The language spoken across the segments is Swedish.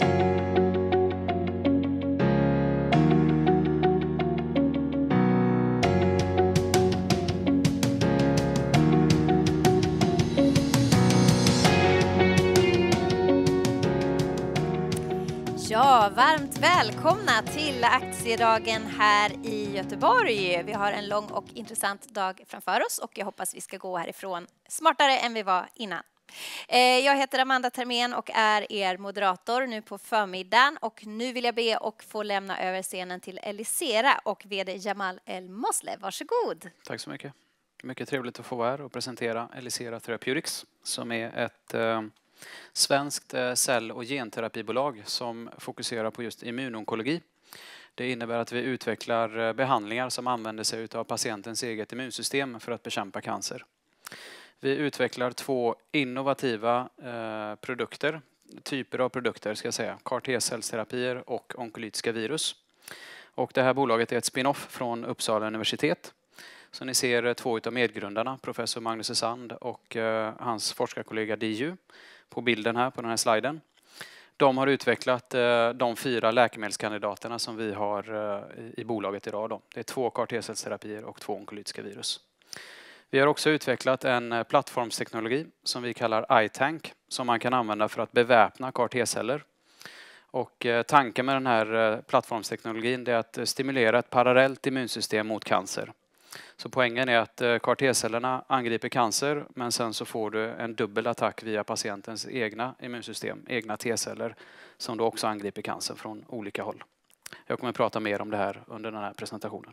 Ja, varmt välkomna till aktiedagen här i Göteborg. Vi har en lång och intressant dag framför oss och jag hoppas vi ska gå härifrån smartare än vi var innan. Eh, jag heter Amanda Termén och är er moderator nu på förmiddagen. Och nu vill jag be och få lämna över scenen till Elisera och VD Jamal El Mosle. Varsågod. Tack så mycket. Mycket trevligt att få vara här och presentera Elisera Therapeutics som är ett eh, svenskt eh, cell och genterapibolag som fokuserar på just immunonkologi. Det innebär att vi utvecklar eh, behandlingar som använder sig av patientens eget immunsystem för att bekämpa cancer. Vi utvecklar två innovativa eh, produkter, typer av produkter ska jag säga, CAR-T-cellsterapier och onkolytiska virus. Och det här bolaget är ett spin-off från Uppsala universitet. Så ni ser eh, två av medgrundarna, professor Magnus Sand och eh, hans forskarkollega Diju på bilden här på den här sliden. De har utvecklat eh, de fyra läkemedelskandidaterna som vi har eh, i bolaget idag. Då. Det är två CAR T-cellsterapier och två onkolytiska virus. Vi har också utvecklat en eh, plattformsteknologi som vi kallar iTank som man kan använda för att beväpna CAR-T-celler. Och eh, tanken med den här eh, plattformsteknologin är att stimulera ett parallellt immunsystem mot cancer. Så poängen är att CAR-T-cellerna angriper cancer men sen så får du en dubbel attack via patientens egna immunsystem, egna T-celler som då också angriper cancer från olika håll. Jag kommer att prata mer om det här under den här presentationen.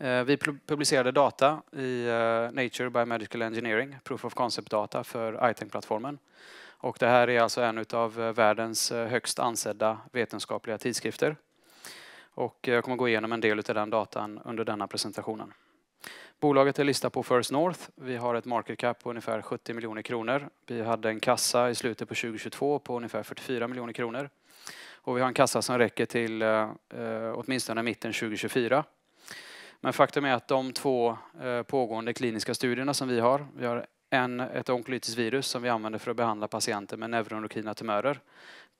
Eh, vi publicerade data i eh, Nature by Engineering, Proof of Concept-data för ITENC-plattformen. det här är alltså en av eh, världens högst ansedda vetenskapliga tidskrifter. Och jag kommer gå igenom en del av den datan under denna presentationen. Bolaget är listat på First North. Vi har ett market cap på ungefär 70 miljoner kronor. Vi hade en kassa i slutet på 2022 på ungefär 44 miljoner kronor. Och vi har en kassa som räcker till eh, åtminstone mitten 2024. Men faktum är att de två eh, pågående kliniska studierna som vi har, vi har en, ett onkolytiskt virus som vi använder för att behandla patienter med neuroendokrina tumörer.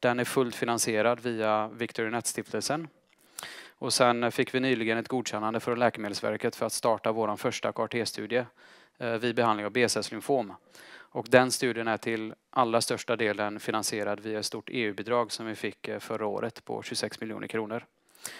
Den är fullt finansierad via Victorinox-stiftelsen. Och sen fick vi nyligen ett godkännande från Läkemedelsverket för att starta vår första KRT-studie eh, vid behandling av B-cellslymfom. Och den studien är till allra största delen finansierad via ett stort EU-bidrag som vi fick eh, förra året på 26 miljoner kronor.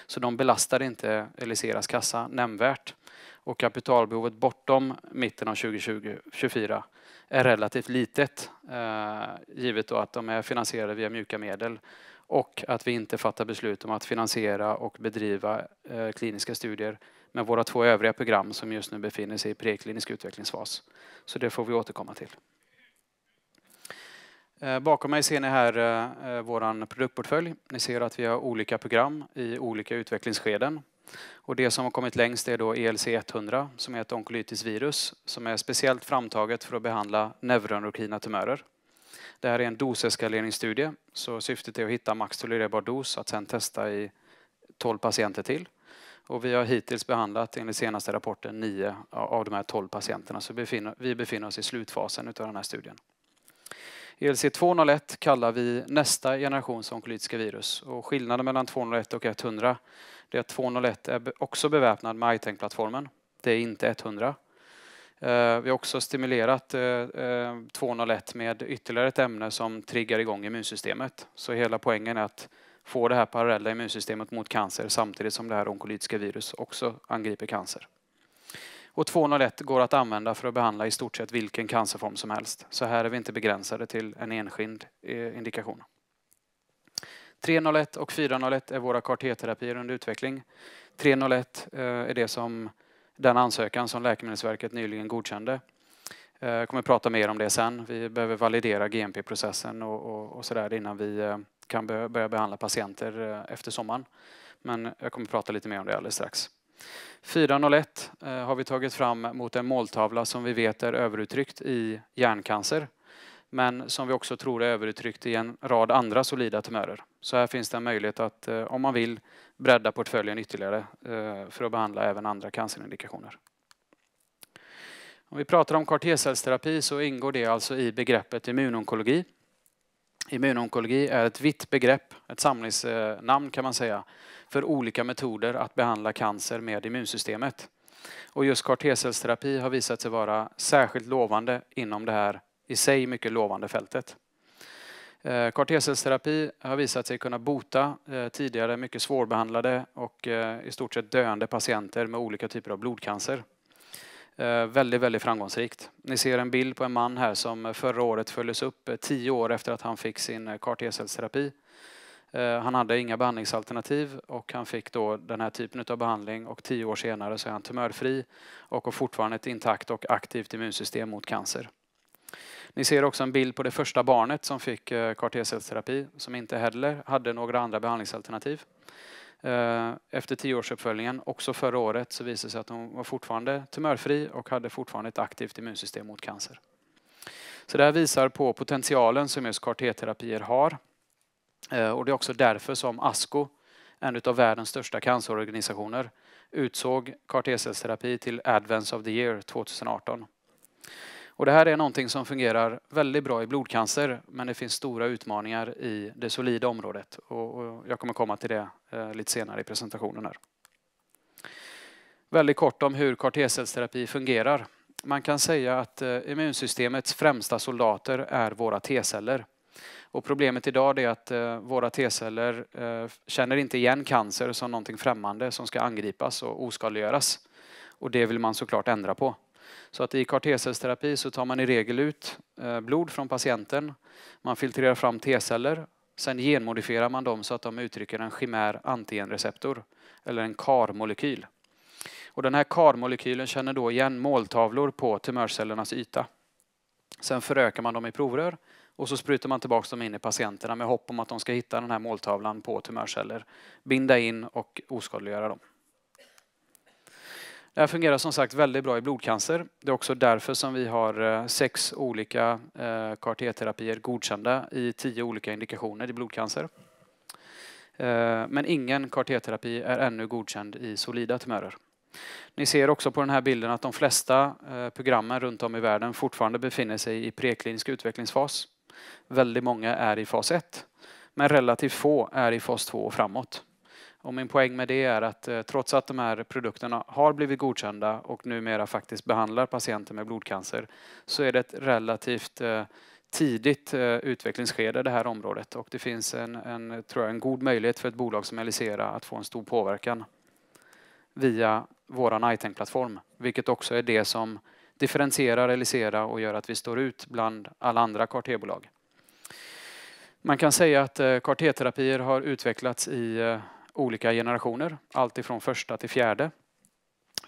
Så de belastar inte Eliseras kassa nämnvärt. Och kapitalbehovet bortom mitten av 2024 är relativt litet eh, givet att de är finansierade via mjuka medel och att vi inte fattar beslut om att finansiera och bedriva eh, kliniska studier med våra två övriga program som just nu befinner sig i preklinisk utvecklingsfas. Så det får vi återkomma till. Eh, bakom mig ser ni här eh, eh, vår produktportfölj. Ni ser att vi har olika program i olika utvecklingsskeden. Och det som har kommit längst är då ELC100 som är ett onkolytiskt virus som är speciellt framtaget för att behandla neuroendokrina tumörer. Det här är en doseskaleringsstudie så syftet är att hitta max tolererbar dos att sedan testa i 12 patienter till. Och vi har hittills behandlat, enligt senaste rapporten, 9 av de här 12 patienterna så vi befinner oss i slutfasen av den här studien. ELC 201 kallar vi nästa generations onkolytiska virus och skillnaden mellan 201 och 100 är att 201 är också beväpnad med ITANK-plattformen. E det är inte 100. Eh, vi har också stimulerat 201 eh, eh, med ytterligare ett ämne som triggar igång immunsystemet. Så hela poängen är att få det här parallella immunsystemet mot cancer samtidigt som det här onkolytiska virus också angriper cancer. Och 201 går att använda för att behandla i stort sett vilken cancerform som helst. Så här är vi inte begränsade till en enskild eh, indikation. 301 och 401 är våra kar terapier under utveckling. 301 eh, är det som den ansökan som Läkemedelsverket nyligen godkände. Jag eh, kommer prata mer om det sen. Vi behöver validera GMP-processen och, och, och sådär innan vi kan börja behandla patienter efter sommaren. Men jag kommer prata lite mer om det alldeles strax. 401 eh, har vi tagit fram mot en måltavla som vi vet är överuttryckt i hjärncancer men som vi också tror är överuttryckt i en rad andra solida tumörer. Så här finns det en möjlighet att, eh, om man vill, bredda portföljen ytterligare eh, för att behandla även andra cancerindikationer. Om vi pratar om CAR T-cellsterapi så ingår det alltså i begreppet immunonkologi Immunonkologi är ett vitt begrepp, ett samlingsnamn kan man säga, för olika metoder att behandla cancer med immunsystemet. Och just CAR T-cellsterapi har visat sig vara särskilt lovande inom det här i sig mycket lovande fältet. Eh, CAR T-cellsterapi har visat sig kunna bota eh, tidigare mycket svårbehandlade och eh, i stort sett döende patienter med olika typer av blodcancer. Eh, väldigt, väldigt framgångsrikt. Ni ser en bild på en man här som förra året följdes upp eh, tio år efter att han fick sin eh, CAR T-cellsterapi. Han hade inga behandlingsalternativ och han fick då den här typen av behandling och tio år senare så är han tumörfri och har fortfarande ett intakt och aktivt immunsystem mot cancer. Ni ser också en bild på det första barnet som fick CAR T-cellsterapi som inte heller hade några andra behandlingsalternativ. Eh, efter tioårsuppföljningen, också förra året, så visade det sig att hon var fortfarande tumörfri och hade fortfarande ett aktivt immunsystem mot cancer. Så det här visar på potentialen som just CAR-T-terapier har. Eh, och det är också därför som ASCO, en av världens största cancerorganisationer, utsåg CAR T-cellsterapi till Advance of the Year 2018. Och det här är någonting som fungerar väldigt bra i blodcancer men det finns stora utmaningar i det solida området. Och jag kommer komma till det eh, lite senare i presentationen. Här. Väldigt kort om hur CAR T-cellsterapi fungerar. Man kan säga att eh, immunsystemets främsta soldater är våra T-celler. Och problemet idag är att eh, våra T-celler känner inte igen cancer som någonting främmande som ska angripas och oskadliggöras. Och det vill man såklart ändra på. Så att i CAR T-cellsterapi så tar man i regel ut eh, blod från patienten, man filtrerar fram T-celler, sen genmodifierar man dem så att de uttrycker en chimär antigenreceptor, eller en CAR-molekyl. Och den här CAR-molekylen känner då igen måltavlor på tumörcellernas yta. Sen förökar man dem i provrör och så sprutar man tillbaka dem in i patienterna med hopp om att de ska hitta den här måltavlan på tumörceller, binda in och oskadliggöra dem. Det här fungerar som sagt väldigt bra i blodcancer. Det är också därför som vi har eh, sex olika eh, CAR terapier godkända i tio olika indikationer i blodcancer. Eh, men ingen CAR terapi är ännu godkänd i solida tumörer. Ni ser också på den här bilden att de flesta programmen runt om i världen fortfarande befinner sig i preklinisk utvecklingsfas. Väldigt många är i fas 1, men relativt få är i fas 2 och framåt. Och min poäng med det är att eh, trots att de här produkterna har blivit godkända och numera faktiskt behandlar patienter med blodcancer så är det ett relativt eh, tidigt eh, utvecklingsskede det här området och det finns en, en, tror jag, en god möjlighet för ett bolag som Elisera att få en stor påverkan via vår iTank-plattform, e vilket också är det som differentierar Elisera och gör att vi står ut bland alla andra Cartier-bolag. Man kan säga att Cartier-terapier har utvecklats i olika generationer, alltifrån första till fjärde.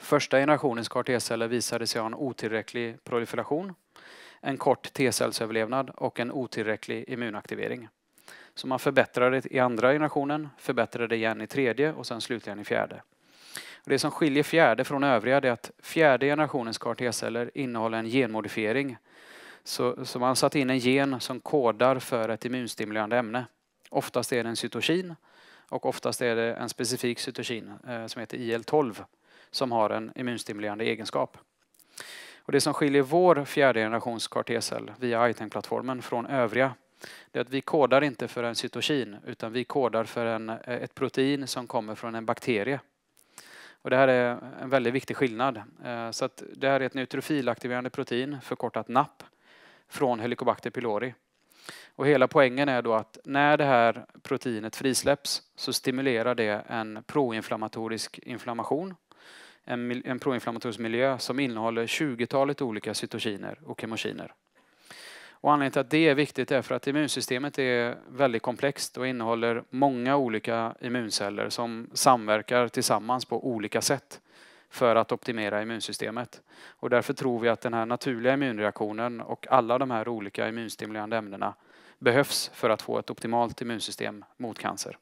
Första generationens CAR-T-celler visade sig ha en otillräcklig proliferation, en kort T-cellsöverlevnad och en otillräcklig immunaktivering. Så man förbättrade i andra generationen, förbättrade igen i tredje och sen slutligen i fjärde. Och det som skiljer fjärde från övriga är att fjärde generationens CAR-T-celler innehåller en genmodifiering. Så, så man satt in en gen som kodar för ett immunstimulerande ämne. Oftast är det en cytokin och oftast är det en specifik cytokin eh, som heter IL-12 som har en immunstimulerande egenskap. Och det som skiljer vår fjärde generations CAR T-cell via ITEN-plattformen från övriga det är att vi kodar inte för en cytokin utan vi kodar för en, eh, ett protein som kommer från en bakterie. Och det här är en väldigt viktig skillnad. Eh, så att det här är ett neutrofilaktiverande protein, förkortat NAP, från Helicobacter pylori. Och hela poängen är då att när det här proteinet frisläpps så stimulerar det en proinflammatorisk inflammation. En, en proinflammatorisk miljö som innehåller 20-talet olika cytokiner och kemokiner. Och anledningen till att det är viktigt är för att immunsystemet är väldigt komplext och innehåller många olika immunceller som samverkar tillsammans på olika sätt för att optimera immunsystemet. Och därför tror vi att den här naturliga immunreaktionen och alla de här olika immunstimulerande ämnena behövs för att få ett optimalt immunsystem mot cancer.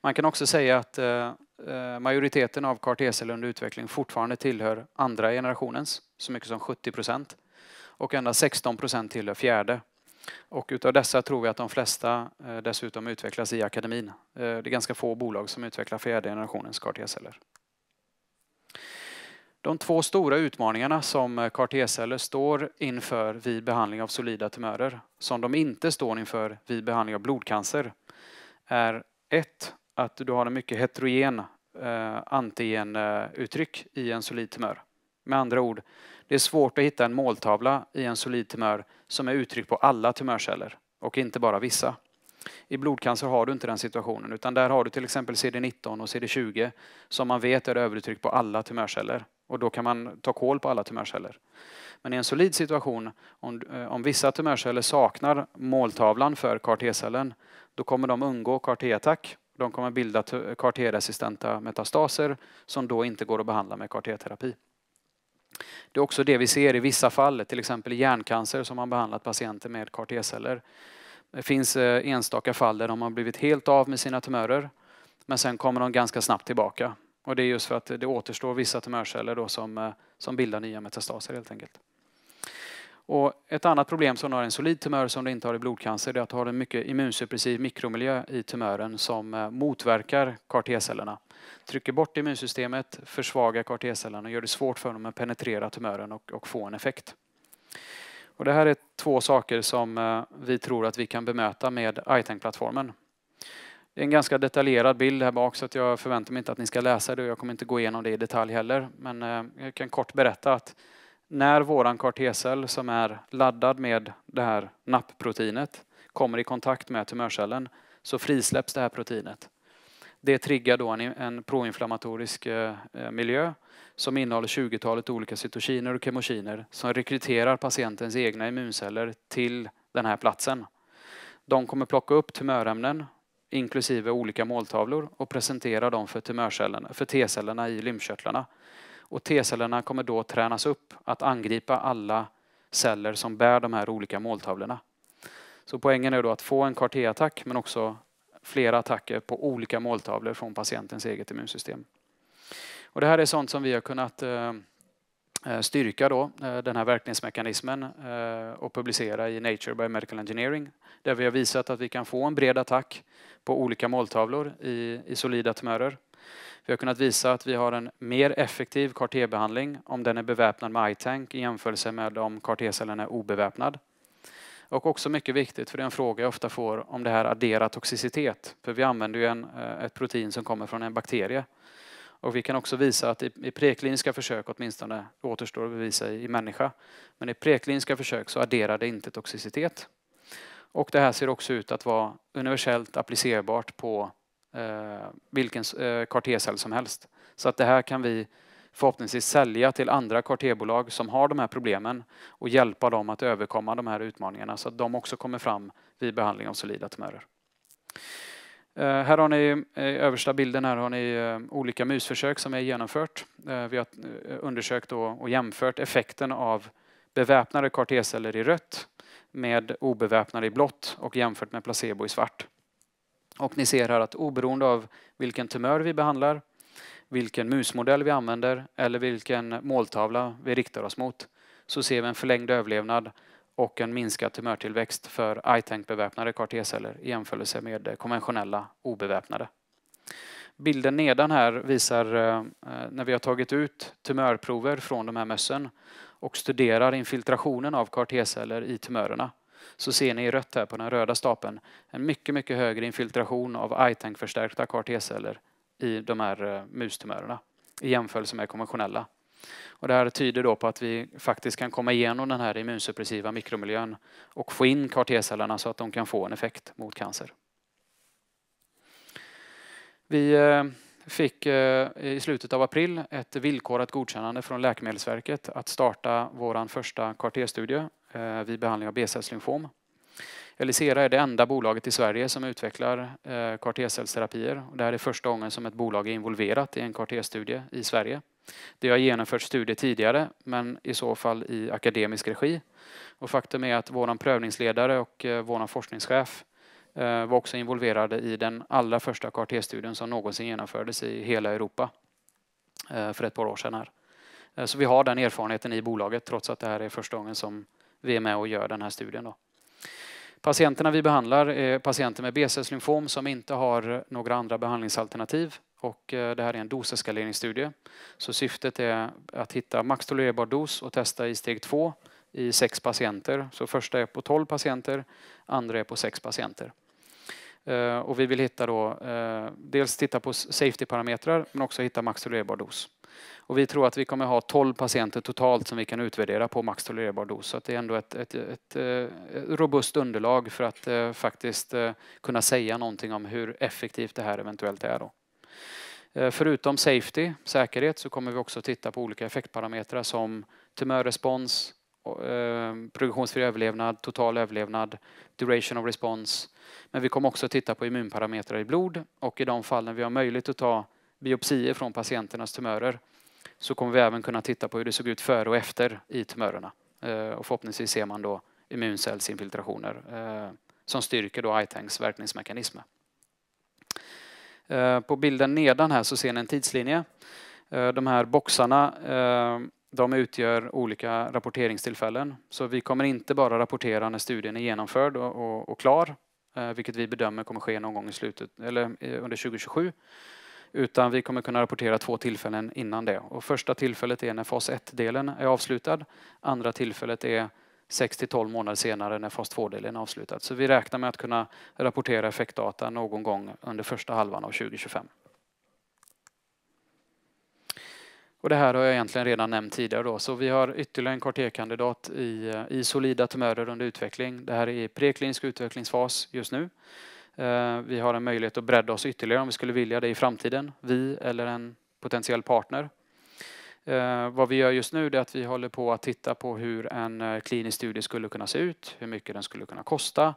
Man kan också säga att eh, eh, majoriteten av CAR T-celler under utveckling fortfarande tillhör andra generationens, så mycket som 70 procent. Och endast 16 procent tillhör fjärde. Och utav dessa tror vi att de flesta eh, dessutom utvecklas i akademin. Det är ganska få bolag som utvecklar fjärde generationens CAR T-celler. De två stora utmaningarna som eh, CAR-T-celler står inför vid behandling av solida tumörer, som de inte står inför vid behandling av blodcancer, är ett, att du har en mycket heterogen eh, antigenuttryck i en solid tumör. Med andra ord, det är svårt att hitta en måltavla i en solid tumör som är uttryckt på alla tumörceller och inte bara vissa. I blodcancer har du inte den situationen, utan där har du till exempel CD19 och CD20 som man vet är övertryck på alla tumörceller. Och då kan man ta koll på alla tumörceller. Men i en solid situation, om, eh, om vissa tumörceller saknar måltavlan för CAR-T-cellen, då kommer de undgå CAR-T-attack. De kommer bilda CAR-T-resistenta metastaser som då inte går att behandla med CAR-T-terapi. Det är också det vi ser i vissa fall, till exempel i hjärncancer som man behandlat patienter med CAR-T-celler. Det finns eh, enstaka fall där de har blivit helt av med sina tumörer men sen kommer de ganska snabbt tillbaka. Och det är just för att det återstår vissa tumörceller då som, eh, som bildar nya metastaser helt enkelt. Och ett annat problem som har en solid tumör som du inte har i blodcancer är att du har en mycket immunsuppressiv mikromiljö i tumören som eh, motverkar CAR-T-cellerna. Trycker bort immunsystemet, försvagar CAR-T-cellerna och gör det svårt för dem att penetrera tumören och, och få en effekt. Och det här är två saker som eh, vi tror att vi kan bemöta med iTank-plattformen. E det är en ganska detaljerad bild här bak så att jag förväntar mig inte att ni ska läsa det och jag kommer inte gå igenom det i detalj heller. Men eh, jag kan kort berätta att när våran car cell som är laddad med det här NAP-proteinet kommer i kontakt med tumörcellen så frisläpps det här proteinet. Det triggar då en, en proinflammatorisk eh, eh, miljö som innehåller 20-talet olika cytokiner och kemokiner som rekryterar patientens egna immunceller till den här platsen. De kommer plocka upp tumörämnen inklusive olika måltavlor och presentera dem för T-cellerna i lymfkörtlarna. T-cellerna kommer då tränas upp att angripa alla celler som bär de här olika måltavlorna. Så poängen är då att få en CAR T-attack men också flera attacker på olika måltavlor från patientens eget immunsystem. Och det här är sånt som vi har kunnat eh, eh, styrka då, eh, den här verkningsmekanismen och publicera i Nature Biomedical Engineering där vi har visat att vi kan få en bred attack på olika måltavlor i, i solida tumörer. Vi har kunnat visa att vi har en mer effektiv CAR-T-behandling om den är beväpnad med iTank i jämförelse med om CAR-T-cellen är obeväpnad. Och också mycket viktigt, för det är en fråga jag ofta får, om det här adderat toxicitet. För vi använder ju en, eh, ett protein som kommer från en bakterie. Och vi kan också visa att i, i prekliniska försök åtminstone, det återstår att bevisa i, i människa, men i prekliniska försök så adderar det inte toxicitet. Och det här ser också ut att vara universellt applicerbart på eh, vilken eh, som helst. Så att det här kan vi förhoppningsvis sälja till andra kvarterbolag som har de här problemen och hjälpa dem att överkomma de här utmaningarna så att de också kommer fram vid behandling av solida tumörer. Eh, här har ni i eh, översta bilden här har ni eh, olika musförsök som är genomfört. Vi har undersökt och jämfört effekten av beväpnade kvarterceller i rött med obeväpnade i blått och jämfört med placebo i svart. Och ni ser här att oberoende av vilken tumör vi behandlar vilken musmodell vi använder eller vilken måltavla vi riktar oss mot så ser vi en förlängd överlevnad och en minskad tumörtillväxt för iTank-beväpnade CAR-T-celler i jämförelse med konventionella obeväpnade. Bilden nedan här visar eh, när vi har tagit ut tumörprover från de här mössen och studerar infiltrationen av CAR-T-celler i tumörerna så ser ni i rött här på den röda stapeln en mycket, mycket högre infiltration av iTank-förstärkta CAR-T-celler i de här eh, mustumörerna i jämförelse med konventionella. Och det här tyder då på att vi faktiskt kan komma igenom den här immunsuppressiva mikromiljön och få in CAR-T-cellerna så att de kan få en effekt mot cancer. Vi eh, fick eh, i slutet av april ett villkorat godkännande från Läkemedelsverket att starta vår första CAR-T-studie vid behandling av B-cellslymfom. Elisera är det enda bolaget i Sverige som utvecklar car eh, T-cellsterapier. Det här är första gången som ett bolag är involverat i en car T-studie i Sverige. Det har genomförts studier tidigare, men i så fall i akademisk regi. Och faktum är att vår prövningsledare och eh, vår forskningschef eh, var också involverade i den allra första car T-studien som någonsin genomfördes i hela Europa för ett par år sedan. Här. Så vi har den erfarenheten i bolaget trots att det här är första gången som vi är med och gör den här studien. Då. Patienterna vi behandlar är patienter med B-cellslymfom som inte har några andra behandlingsalternativ. Och eh, det här är en doseskaleringsstudie. Så syftet är att hitta max tolererbar dos och testa i steg 2 i sex patienter. Så första är på 12 patienter, andra är på sex patienter. Eh, och vi vill hitta då, eh, dels titta på safety-parametrar men också hitta max tolererbar dos. Och vi tror att vi kommer ha 12 patienter totalt som vi kan utvärdera på max tolererbar dos. Så det är ändå ett, ett, ett, ett, eh, robust underlag för att faktiskt kunna säga någonting om hur effektivt det här eventuellt är. Då. Förutom safety, säkerhet, så kommer vi också titta på olika effektparametrar som tumörrespons, eh, produktionsfri överlevnad, total överlevnad, duration of response, men vi kommer också titta på immunparametrar i blod och i de fallen vi har möjlighet att ta biopsier från patienternas tumörer så kommer vi även kunna titta på hur det såg ut före och efter i tumörerna. Eh, och förhoppningsvis ser man då immuncellsinfiltrationer eh, som styrker då ITANGs verkningsmekanismer. Eh, på bilden nedan här så ser ni en tidslinje. De här boxarna de utgör olika rapporteringstillfällen. Så vi kommer inte bara rapportera när studien är genomförd och, och, och klar, Eh, vilket vi bedömer kommer ske någon gång i slutet, eller eh, under 2027. Utan vi kommer kunna rapportera två tillfällen innan det. Och första tillfället är när fas 1-delen är avslutad. Andra tillfället är 6 12 månader senare när fas 2-delen är avslutad. Så vi räknar med att kunna rapportera effektdata någon gång under första halvan av 2025. Och det här har jag egentligen redan nämnt tidigare då, så vi har ytterligare en CAR-T-kandidat i, eh, i solida tumörer under utveckling. Det här är i preklinisk utvecklingsfas just nu. Eh, vi har en möjlighet att bredda oss ytterligare om vi skulle vilja det i framtiden, vi eller en potentiell partner. Eh, vad vi gör just nu är att vi håller på att titta på hur en klinisk studie skulle kunna se ut, hur mycket den skulle kunna kosta,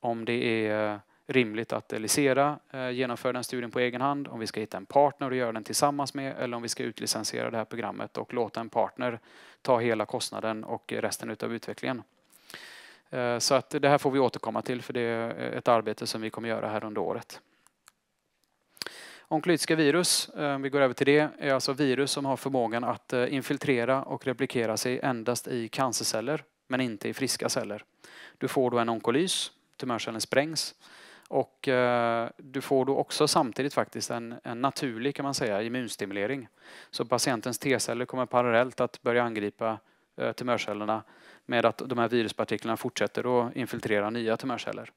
om det är rimligt att Elisera eh, genomför den studien på egen hand, om vi ska hitta en partner och göra den tillsammans med eller om vi ska utlicensiera det här programmet och låta en partner ta hela kostnaden och resten utav utvecklingen. Eh, så att det här får vi återkomma till för det är ett arbete som vi kommer göra här under året. Onkolytiska virus, om eh, vi går över till det, är alltså virus som har förmågan att eh, infiltrera och replikera sig endast i cancerceller men inte i friska celler. Du får då en onkolys, tumörcellen sprängs och eh, du får då också samtidigt faktiskt en, en, naturlig kan man säga immunstimulering. Så patientens T-celler kommer parallellt att börja angripa eh, tumörcellerna med att de här viruspartiklarna fortsätter att infiltrera nya tumörceller.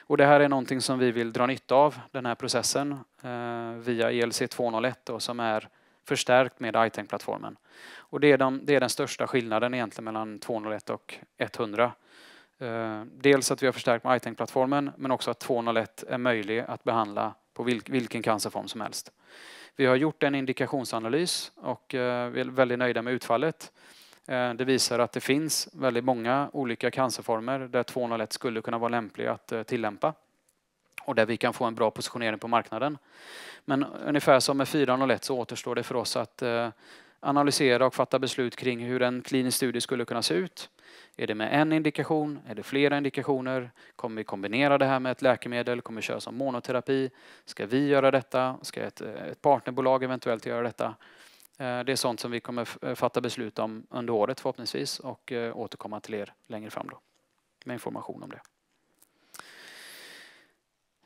Och det här är någonting som vi vill dra nytta av, den här processen, eh, via ELC201 då, som är förstärkt med iTank-plattformen. E det är, de, det är, den största skillnaden egentligen mellan 201 och 100 Eh, dels att vi har förstärkt med iTank-plattformen e men också att 201 är möjlig att behandla på vilken cancerform som helst. Vi har gjort en indikationsanalys och eh, vi är väldigt nöjda med utfallet. Eh, det visar att det finns väldigt många olika cancerformer där 201 skulle kunna vara lämplig att tillämpa och där vi kan få en bra positionering på marknaden. Men ungefär som med 401 så återstår det för oss att analysera och fatta beslut kring hur en klinisk studie skulle kunna se ut. Är det med en indikation? Är det flera indikationer? Kommer vi kombinera det här med ett läkemedel? Kommer vi köra som monoterapi? Ska vi göra detta? Ska ett, ett partnerbolag eventuellt göra detta? Eh, det är sånt som vi kommer eh, fatta beslut om under året förhoppningsvis och eh, återkomma till er längre fram då med information om det.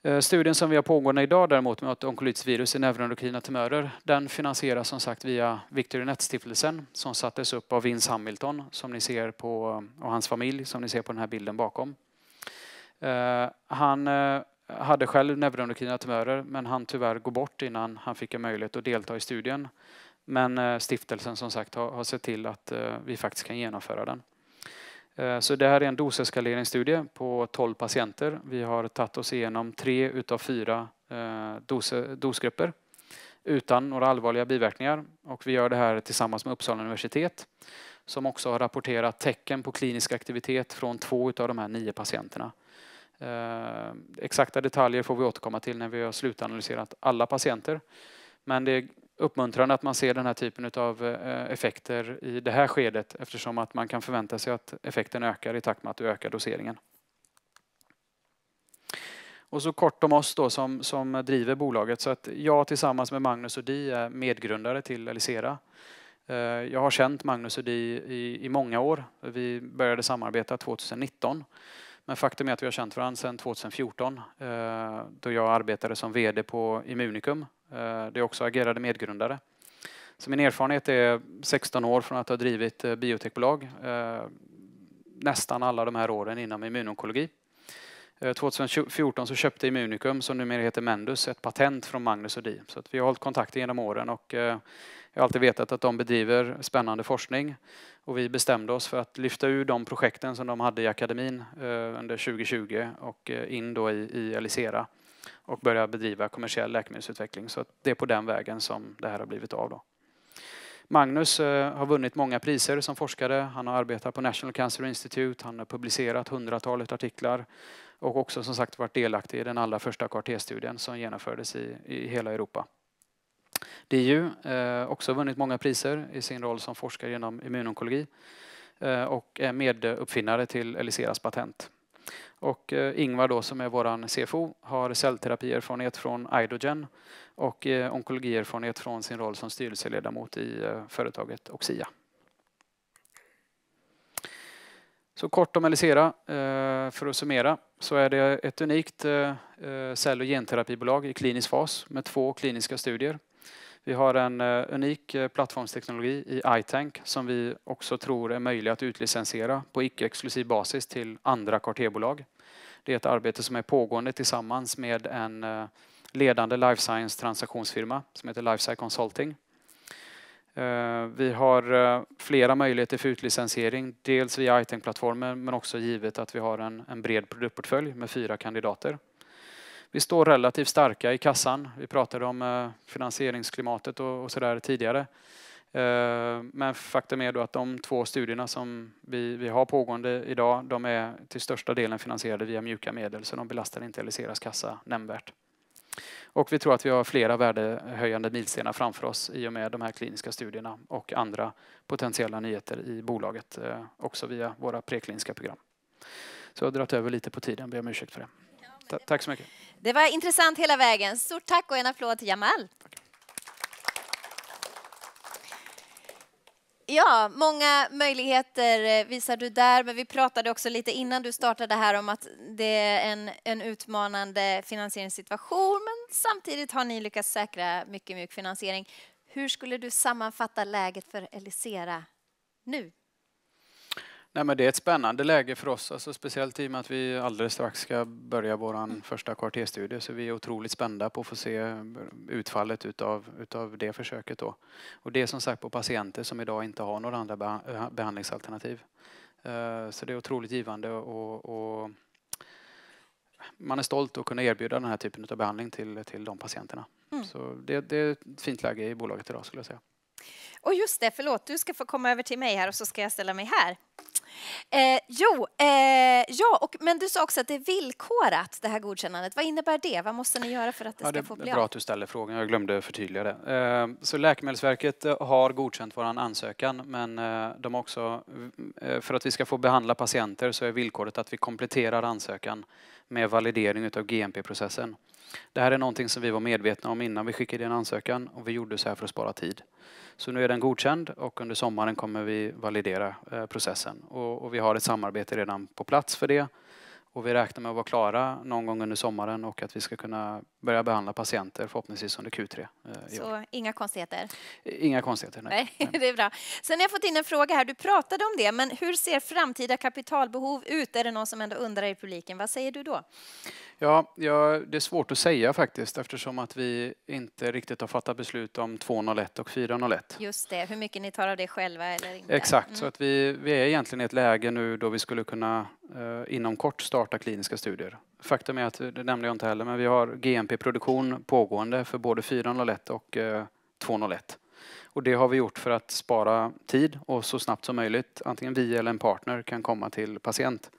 Eh, studien som vi har pågående idag däremot med onkolytiskt virus i neuroendokrina tumörer, den finansieras som sagt via Victor Runett-stiftelsen som sattes upp av Vince Hamilton som ni ser på, och hans familj som ni ser på den här bilden bakom. Eh, han eh, hade själv neuroendokrina tumörer men han tyvärr gå bort innan han fick en möjlighet att delta i studien. Men stiftelsen som sagt har sett till att vi faktiskt kan genomföra den. Eh, så det här är en doseskaleringsstudie på 12 patienter. Vi har tagit oss igenom tre utav fyra eh, dose, dosgrupper utan några allvarliga biverkningar. Och vi gör det här tillsammans med Uppsala universitet som också har rapporterat tecken på klinisk aktivitet från två utav de här nio patienterna. Eh, exakta detaljer får vi återkomma till när vi har slutanalyserat alla patienter. Men det uppmuntrande att man ser den här typen av eh, effekter i det här skedet eftersom att man kan förvänta sig att effekten ökar i takt med att du ökar doseringen. Och så kort om oss då som, som driver bolaget. Så att jag tillsammans med Magnus och Di är medgrundare till Elisera. Eh, jag har känt Magnus och Di i, i många år. Vi började samarbeta 2019. Men faktum är att vi har känt varandra sedan 2014 eh, då jag arbetade som VD på Immunicum eh, där jag också agerade medgrundare. Så min erfarenhet är 16 år från att ha drivit eh, biotechbolag nästan alla de här åren inom immunonkologi. 2014 eh, så köpte Immunicum, som numera heter Mendus, ett patent från Magnus och Di. Så att vi har hållit kontakten genom åren och eh, jag har alltid vetat att de bedriver spännande forskning. Och vi bestämde oss för att lyfta ur de projekten som de hade i akademin eh, under 2020 och in då i, Elisera och börja bedriva kommersiell läkemedelsutveckling. Så det är på den vägen som det här har blivit av. Då. Magnus har vunnit många priser som forskare. Han har arbetat på National Cancer Institute, han har publicerat hundratalet artiklar och också som sagt varit delaktig i den allra första kvarterstudien som genomfördes i, i hela Europa. DU eh, också vunnit många priser i sin roll som forskare inom immunonkologi eh, och är meduppfinnare till Eliseras patent. Och eh, Ingvar då som är vår CFO har cellterapierfarenhet från Idogen och eh, onkologierfarenhet från sin roll som styrelseledamot i eh, företaget Oxia. Så kort om Elisera, eh, för att summera, så är det ett unikt eh, eh, cell och genterapibolag i klinisk fas med två kliniska studier. Vi har en unik plattformsteknologi i iTank som vi också tror är möjlig att utlicensiera på icke-exklusiv basis till andra kvarterbolag. Det är ett arbete som är pågående tillsammans med en ledande life science transaktionsfirma som heter Lifesci Consulting Eh, vi har eh, flera möjligheter för utlicensiering, dels via iTank-plattformen e men också givet att vi har en, bred produktportfölj med fyra kandidater. Vi står relativt starka i kassan. Vi pratade om eh, finansieringsklimatet och, och sådär tidigare. Men faktum är då att de två studierna som vi har pågående idag, de är till största delen finansierade via mjuka medel, så de belastar inte Eliseras kassa nämnvärt. Och vi tror att vi har flera värdehöjande milstenar framför oss i och med de här kliniska studierna och andra potentiella nyheter i bolaget eh, också via våra prekliniska program. Så jag har dragit över lite på tiden, ber om ursäkt för det. Ja, Tack så mycket. Det var intressant hela vägen. Stort tack och en applåd till Jamal. Tack. Ja, många möjligheter eh, visar du där, men vi pratade också lite innan du startade här om att det är en, en utmanande finansieringssituation, men samtidigt har ni lyckats säkra mycket mjuk finansiering. Hur skulle du sammanfatta läget för Elisera nu? Nej, men det är ett spännande läge för oss, alltså, speciellt i och med att vi alldeles strax ska börja vår första kvarterstudie. Så vi är otroligt spända på att få se utfallet utav, utav det försöket. Då. Och det är som sagt på patienter som idag inte har några andra behandlingsalternativ. Eh, så det är otroligt givande och, och man är stolt att kunna erbjuda den här typen av behandling till, till de patienterna. Mm. Så det, det är ett fint läge i bolaget idag skulle jag säga. Och just det, förlåt, du ska få komma över till mig här och så ska jag ställa mig här. Eh, jo, eh, ja, och, men du sa också att det är villkorat, det här godkännandet. Vad innebär det? Vad måste ni göra för att det ja, ska det få bli av? Bra att du ställer frågan, jag glömde förtydliga det. Eh, så Läkemedelsverket eh, har godkänt vår ansökan, men eh, de har också, eh, för att vi ska få behandla patienter så är villkoret att vi kompletterar ansökan med validering av GMP-processen. Det här är någonting som vi var medvetna om innan vi skickade in ansökan och vi gjorde så här för att spara tid. Så nu är den godkänd och under sommaren kommer vi validera eh, processen och, och vi har ett samarbete redan på plats för det och vi räknar med att vara klara någon gång under sommaren och att vi ska kunna börja behandla patienter förhoppningsvis under Q3. Eh, så inga konstigheter? Inga konstigheter, nej. nej. det är bra. Sen har jag fått in en fråga här, du pratade om det, men hur ser framtida kapitalbehov ut? Är det någon som ändå undrar i publiken? Vad säger du då? Ja, ja det är svårt att säga faktiskt eftersom att vi inte riktigt har fattat beslut om 201 och 401. Just det, hur mycket ni tar av det själva eller inte. Exakt, mm. så att vi, vi är egentligen i ett läge nu då vi skulle kunna Eh, inom kort starta kliniska studier. Faktum är att, eh, det nämnde jag inte heller, men vi har GMP-produktion pågående för både 401 och 201. Eh, och det har vi gjort för att spara tid och så snabbt som möjligt, antingen vi eller en partner, kan komma till patient.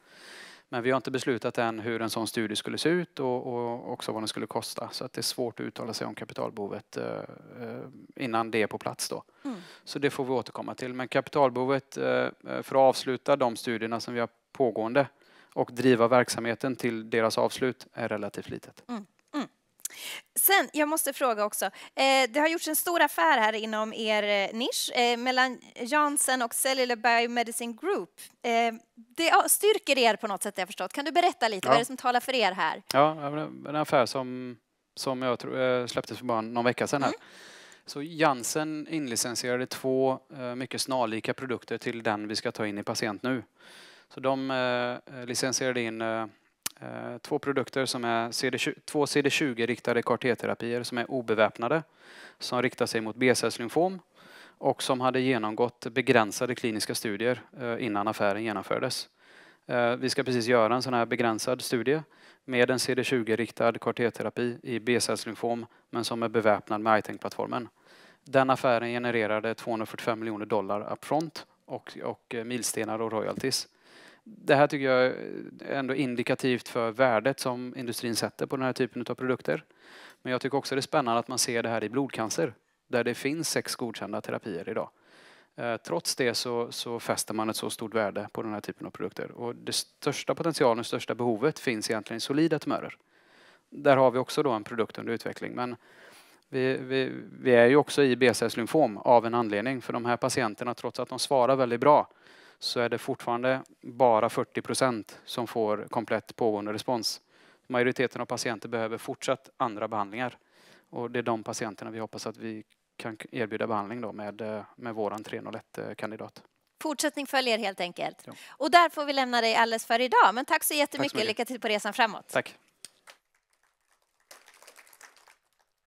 Men vi har inte beslutat än hur en sån studie skulle se ut och, och också vad den skulle kosta. Så att det är svårt att uttala sig om kapitalbehovet eh, eh innan det är på plats. Då. Mm. Så det får vi återkomma till. Men kapitalbehovet, eh, eh, för att avsluta de studierna som vi har pågående och driva verksamheten till deras avslut, är relativt litet. Mm. Sen, jag måste fråga också. Eh, det har gjorts en stor affär här inom er eh, nisch eh, mellan Janssen och Cellular Biomedicine Group. Eh, det styrker er på något sätt, jag förstått. Kan du berätta lite? Ja. Vad är det som talar för er här? Ja, en affär som, som jag tror, eh, släpptes för bara någon vecka sedan. Här. Mm. Så Janssen inlicensierade två eh, mycket snarlika produkter till den vi ska ta in i patient nu. Så de licensierade in Eh, två produkter som är cd två CD20-riktade CAR-T-terapier som är obeväpnade, som riktar sig mot B-cellslymfom och som hade genomgått begränsade kliniska studier eh, innan affären genomfördes. Eh, vi ska precis göra en sån här begränsad studie med en CD20-riktad CAR-T-terapi i B-cellslymfom men som är beväpnad med ITANK-plattformen. Den affären genererade 245 miljoner dollar upfront och, och milstenar och royalties det här tycker jag är ändå indikativt för värdet som industrin sätter på den här typen av produkter. Men jag tycker också det är spännande att man ser det här i blodcancer där det finns sex godkända terapier idag. Eh, trots det så, så fäster man ett så stort värde på den här typen av produkter. Och det största potentialen, det största behovet finns egentligen i solida tumörer. Där har vi också då en produkt under utveckling. Men vi, vi, vi är ju också i B-cellslymfom av en anledning. För de här patienterna, trots att de svarar väldigt bra, så är det fortfarande bara 40 procent som får komplett pågående respons. Majoriteten av patienter behöver fortsatt andra behandlingar och det är de patienterna vi hoppas att vi kan erbjuda behandling då med, eh, med våran 301-kandidat. Fortsättning följer helt enkelt. Ja. Och där får vi lämna dig alldeles för idag. Men tack så jättemycket. Tack så Lycka till på resan framåt. Tack.